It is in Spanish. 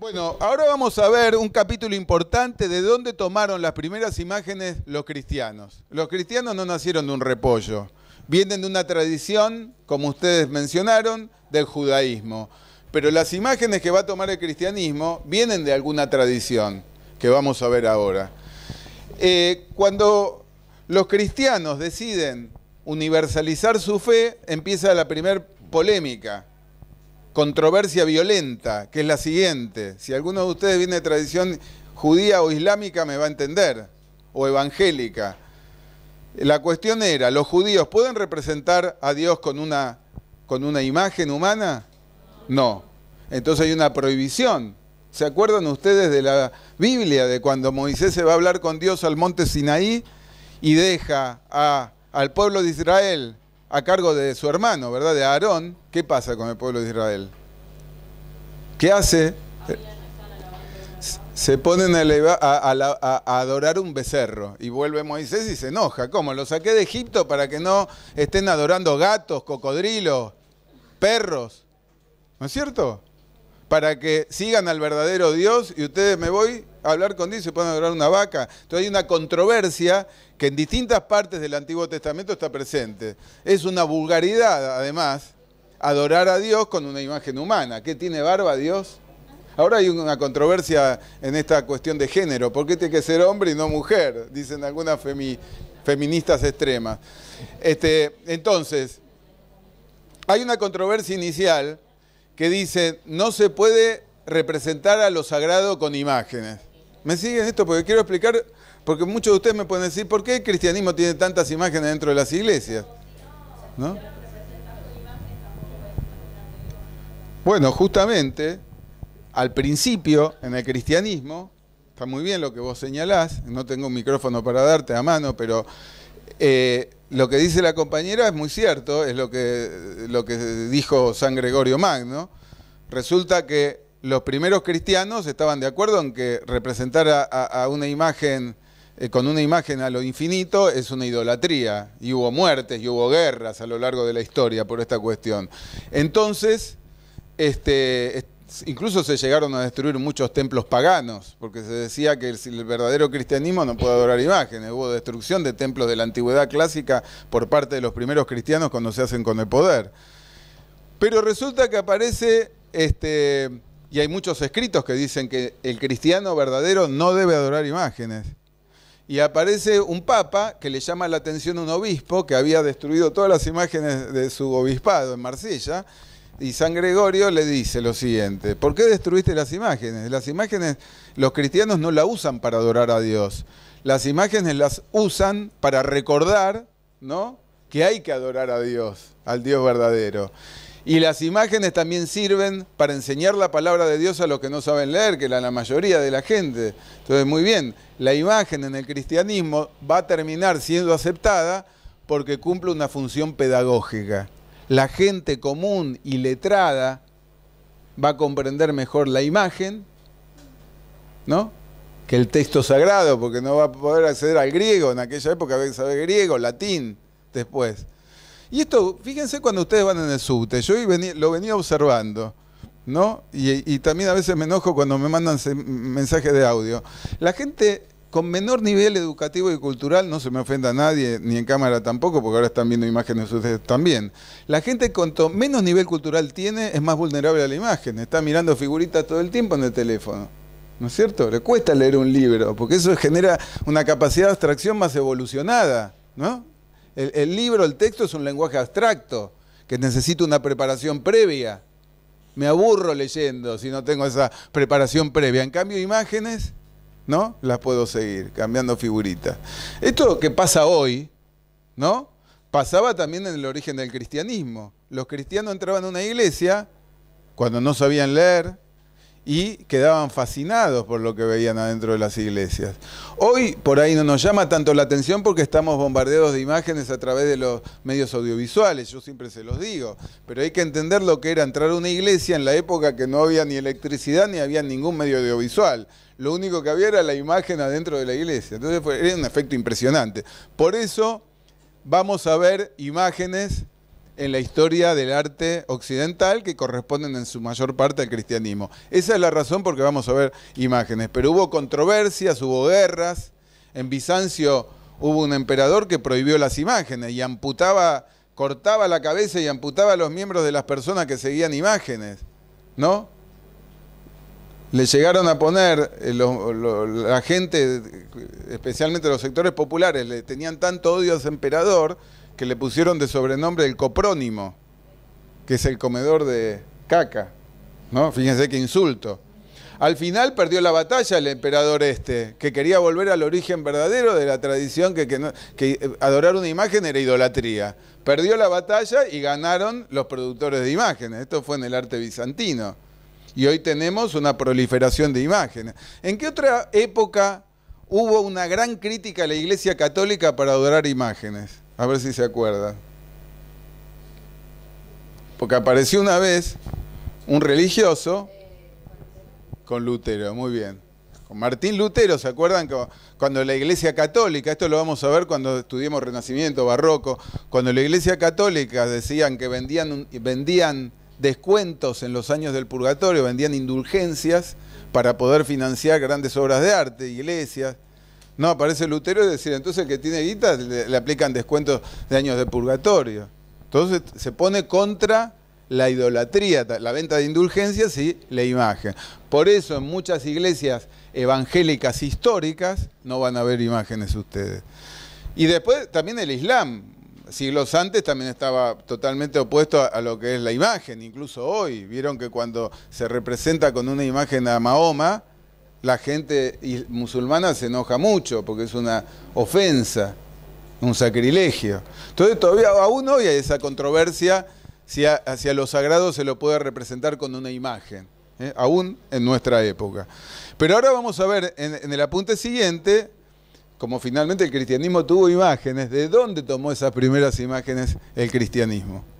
Bueno, ahora vamos a ver un capítulo importante de dónde tomaron las primeras imágenes los cristianos. Los cristianos no nacieron de un repollo, vienen de una tradición, como ustedes mencionaron, del judaísmo. Pero las imágenes que va a tomar el cristianismo vienen de alguna tradición, que vamos a ver ahora. Eh, cuando los cristianos deciden universalizar su fe, empieza la primera polémica controversia violenta, que es la siguiente. Si alguno de ustedes viene de tradición judía o islámica, me va a entender, o evangélica. La cuestión era, ¿los judíos pueden representar a Dios con una, con una imagen humana? No. Entonces hay una prohibición. ¿Se acuerdan ustedes de la Biblia, de cuando Moisés se va a hablar con Dios al monte Sinaí y deja a, al pueblo de Israel a cargo de su hermano, ¿verdad? De Aarón, ¿qué pasa con el pueblo de Israel? ¿Qué hace? Se ponen a, a, adorar un becerro y vuelve Moisés y se enoja. ¿Cómo? Lo saqué de Egipto para que no estén adorando gatos, cocodrilos, perros. ¿No es cierto? para que sigan al verdadero Dios y ustedes me voy a hablar con Dios y se pueden adorar una vaca. Entonces hay una controversia que en distintas partes del Antiguo Testamento está presente. Es una vulgaridad, además, adorar a Dios con una imagen humana. ¿Qué tiene barba Dios? Ahora hay una controversia en esta cuestión de género. ¿Por qué tiene que ser hombre y no mujer? Dicen algunas feministas extremas. Este, entonces, hay una controversia inicial que dice, no se puede representar a lo sagrado con imágenes. ¿Me siguen esto? Porque quiero explicar, porque muchos de ustedes me pueden decir, ¿por qué el cristianismo tiene tantas imágenes dentro de las iglesias? ¿No? Bueno, justamente, al principio, en el cristianismo, está muy bien lo que vos señalás, no tengo un micrófono para darte a mano, pero eh, lo que dice la compañera es muy cierto, es lo que, lo que dijo San Gregorio Magno. Resulta que los primeros cristianos estaban de acuerdo en que representar a, una imagen eh, con una imagen a lo infinito es una idolatría. Y hubo muertes y hubo guerras a lo largo de la historia por esta cuestión. Entonces, este Incluso se llegaron a destruir muchos templos paganos, porque se decía que el, verdadero cristianismo no puede adorar imágenes. Hubo destrucción de templos de la antigüedad clásica por parte de los primeros cristianos cuando se hacen con el poder. Pero resulta que aparece, este, y hay muchos escritos que dicen que el cristiano verdadero no debe adorar imágenes. Y aparece un papa que le llama la atención un obispo que había destruido todas las imágenes de su obispado en Marsella y San Gregorio le dice lo siguiente, ¿por qué destruiste las imágenes? Las imágenes los cristianos no las usan para adorar a Dios, las imágenes las usan para recordar, ¿no? Que hay que adorar a Dios, al Dios verdadero. Y las imágenes también sirven para enseñar la palabra de Dios a los que no saben leer, que es la mayoría de la gente. Entonces, muy bien, la imagen en el cristianismo va a terminar siendo aceptada porque cumple una función pedagógica la gente común y letrada va a comprender mejor la imagen, ¿no? Que el texto sagrado, porque no va a poder acceder al griego en aquella época, había que saber griego, latín, después. Y esto, fíjense cuando ustedes van en el subte, yo lo venía observando, ¿no? Y, y también a veces me enojo cuando me mandan mensajes de audio. La gente con menor nivel educativo y cultural, no se me ofenda a nadie, ni en cámara tampoco, porque ahora están viendo imágenes ustedes también. La gente cuanto menos nivel cultural tiene, es más vulnerable a la imagen. Está mirando figuritas todo el tiempo en el teléfono. ¿No es cierto? Le cuesta leer un libro, porque eso genera una capacidad de abstracción más evolucionada. ¿no? El, el libro, el texto es un lenguaje abstracto, que necesita una preparación previa. Me aburro leyendo si no tengo esa preparación previa. En cambio, imágenes ¿no? Las puedo seguir cambiando figuritas. Esto que pasa hoy, ¿no? Pasaba también en el origen del cristianismo. Los cristianos entraban a una iglesia cuando no sabían leer, y quedaban fascinados por lo que veían adentro de las iglesias. Hoy por ahí no nos llama tanto la atención porque estamos bombardeados de imágenes a través de los medios audiovisuales, yo siempre se los digo, pero hay que entender lo que era entrar a una iglesia en la época que no había ni electricidad ni había ningún medio audiovisual. Lo único que había era la imagen adentro de la iglesia. Entonces era un efecto impresionante. Por eso vamos a ver imágenes en la historia del arte occidental que corresponden en su mayor parte al cristianismo. Esa es la razón por que vamos a ver imágenes. Pero hubo controversias, hubo guerras. En Bizancio hubo un emperador que prohibió las imágenes y amputaba, cortaba la cabeza y amputaba a los miembros de las personas que seguían imágenes. ¿No? le llegaron a poner eh, la gente, especialmente los sectores populares, le tenían tanto odio a ese emperador que le pusieron de sobrenombre el coprónimo, que es el comedor de caca. ¿no? Fíjense qué insulto. Al final perdió la batalla el emperador este, que quería volver al origen verdadero de la tradición, que, que, eh, adorar una imagen era idolatría. Perdió la batalla y ganaron los productores de imágenes. Esto fue en el arte bizantino. Y hoy tenemos una proliferación de imágenes. ¿En qué otra época hubo una gran crítica a la Iglesia Católica para adorar imágenes? A ver si se acuerda. Porque apareció una vez un religioso con Lutero, muy bien. Con Martín Lutero, ¿se acuerdan? Cuando la Iglesia Católica, esto lo vamos a ver cuando estudiemos Renacimiento, Barroco, cuando la Iglesia Católica decían que vendían, vendían descuentos en los años del purgatorio, vendían indulgencias para poder financiar grandes obras de arte, iglesias, no, aparece Lutero es decir, entonces el que tiene guita le, aplican descuentos de años de purgatorio. Entonces se pone contra la idolatría, la venta de indulgencias y la imagen. Por eso en muchas iglesias evangélicas históricas no van a ver imágenes ustedes. Y después también el Islam, siglos antes también estaba totalmente opuesto a, lo que es la imagen, incluso hoy. Vieron que cuando se representa con una imagen a Mahoma, la gente musulmana se enoja mucho porque es una ofensa, un sacrilegio. Entonces todavía aún hoy hay esa controversia si hacia lo sagrado se lo puede representar con una imagen, ¿eh? aún en nuestra época. Pero ahora vamos a ver en, en el apunte siguiente, como finalmente el cristianismo tuvo imágenes, ¿de dónde tomó esas primeras imágenes el cristianismo?